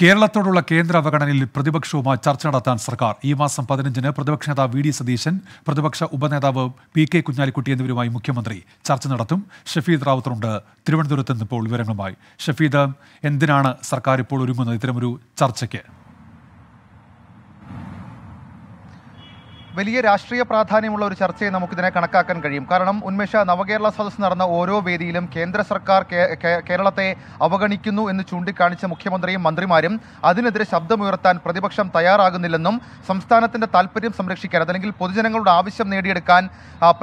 കേരളത്തോടുള്ള കേന്ദ്ര അവഗണനയിൽ പ്രതിപക്ഷവുമായി ചർച്ച നടത്താൻ സർക്കാർ ഈ മാസം പതിനഞ്ചിന് പ്രതിപക്ഷ നേതാവ് വി ഡി സതീശൻ പ്രതിപക്ഷ ഉപനേതാവ് പി കെ കുഞ്ഞാലിക്കുട്ടി എന്നിവരുമായി മുഖ്യമന്ത്രി ചർച്ച നടത്തും ഷഫീദ് റാവത്തറുണ്ട് തിരുവനന്തപുരത്ത് നിന്ന് ഇപ്പോൾ വിവരങ്ങളുമായി ഷഫീദ് എന്തിനാണ് സർക്കാർ ഇപ്പോൾ ഒരുങ്ങുന്നത് ഇത്തരമൊരു ചർച്ചയ്ക്ക് വലിയ രാഷ്ട്രീയ പ്രാധാന്യമുള്ള ഒരു ചർച്ചയെ നമുക്കിതിനെ കണക്കാക്കാൻ കഴിയും കാരണം ഉന്മേഷ നവകേരള സദസ്സ് നടന്ന ഓരോ വേദിയിലും കേന്ദ്ര സർക്കാർ കേരളത്തെ അവഗണിക്കുന്നു എന്ന് ചൂണ്ടിക്കാണിച്ച മുഖ്യമന്ത്രിയും മന്ത്രിമാരും അതിനെതിരെ ശബ്ദമുയർത്താൻ പ്രതിപക്ഷം തയ്യാറാകുന്നില്ലെന്നും സംസ്ഥാനത്തിന്റെ താല്പര്യം സംരക്ഷിക്കാൻ അതല്ലെങ്കിൽ പൊതുജനങ്ങളുടെ ആവശ്യം നേടിയെടുക്കാൻ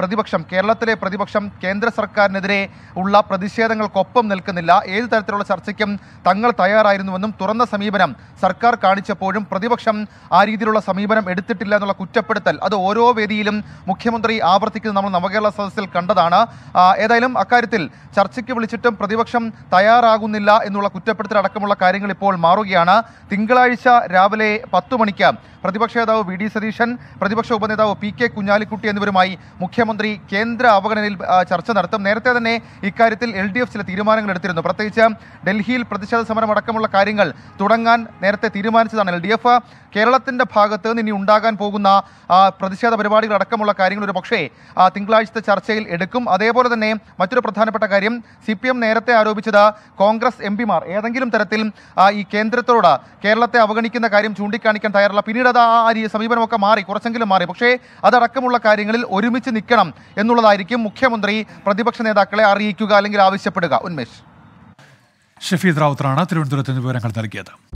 പ്രതിപക്ഷം കേരളത്തിലെ പ്രതിപക്ഷം കേന്ദ്ര സർക്കാരിനെതിരെ ഉള്ള പ്രതിഷേധങ്ങൾക്കൊപ്പം നിൽക്കുന്നില്ല ഏത് തരത്തിലുള്ള ചർച്ചയ്ക്കും തങ്ങൾ തയ്യാറായിരുന്നുവെന്നും തുറന്ന സമീപനം സർക്കാർ കാണിച്ചപ്പോഴും പ്രതിപക്ഷം ആ രീതിയിലുള്ള സമീപനം എടുത്തിട്ടില്ല എന്നുള്ള കുറ്റപ്പെടുത്തൽ അത് ഓരോ വേദിയിലും മുഖ്യമന്ത്രി ആവർത്തിക്കുന്നത് നമ്മൾ നവകേരള സദസ്സിൽ കണ്ടതാണ് ഏതായാലും അക്കാര്യത്തിൽ ചർച്ചയ്ക്ക് വിളിച്ചിട്ടും പ്രതിപക്ഷം തയ്യാറാകുന്നില്ല എന്നുള്ള കുറ്റപ്പെടുത്തൽ അടക്കമുള്ള കാര്യങ്ങൾ ഇപ്പോൾ മാറുകയാണ് തിങ്കളാഴ്ച രാവിലെ പത്ത് മണിക്ക് പ്രതിപക്ഷ നേതാവ് വി ഡി സതീശൻ പ്രതിപക്ഷ ഉപനേതാവ് പി കെ കുഞ്ഞാലിക്കുട്ടി എന്നിവരുമായി മുഖ്യമന്ത്രി കേന്ദ്ര അവഗണനയിൽ ചർച്ച നടത്തും നേരത്തെ തന്നെ ഇക്കാര്യത്തിൽ എൽ ഡി എഫ് ചില തീരുമാനങ്ങൾ എടുത്തിരുന്നു പ്രത്യേകിച്ച് ഡൽഹിയിൽ പ്രതിഷേധ സമരം അടക്കമുള്ള കാര്യങ്ങൾ തുടങ്ങാൻ നേരത്തെ തീരുമാനിച്ചതാണ് എൽ ഡി എഫ് കേരളത്തിൻ്റെ ഭാഗത്ത് നിന്ന് ഇനി ഉണ്ടാകാൻ പോകുന്ന പ്രതിഷേധ പരിപാടികൾ അടക്കമുള്ള കാര്യങ്ങൾ ഒരു പക്ഷേ തിങ്കളാഴ്ചത്തെ ചർച്ചയിൽ എടുക്കും അതേപോലെ തന്നെ മറ്റൊരു പ്രധാനപ്പെട്ട കാര്യം സി പി എം നേരത്തെ ആരോപിച്ചത് കോൺഗ്രസ് എം പിമാർ ഏതെങ്കിലും തരത്തിൽ ഈ കേന്ദ്രത്തോട് കേരളത്തെ അവഗണിക്കുന്ന കാര്യം ചൂണ്ടിക്കാണിക്കാൻ തയ്യാറുള്ള പിന്നീട് അത് ആ സമീപനമൊക്കെ മാറി കുറച്ചെങ്കിലും മാറി പക്ഷേ അതടക്കമുള്ള കാര്യങ്ങളിൽ ഒരുമിച്ച് നിൽക്കണം എന്നുള്ളതായിരിക്കും മുഖ്യമന്ത്രി പ്രതിപക്ഷ നേതാക്കളെ അറിയിക്കുക അല്ലെങ്കിൽ ആവശ്യപ്പെടുക ഉന്മേഷ് ഷഫീദ് റാവുത്തറാണ് തിരുവനന്തപുരത്ത് വിവരങ്ങൾ നൽകിയത്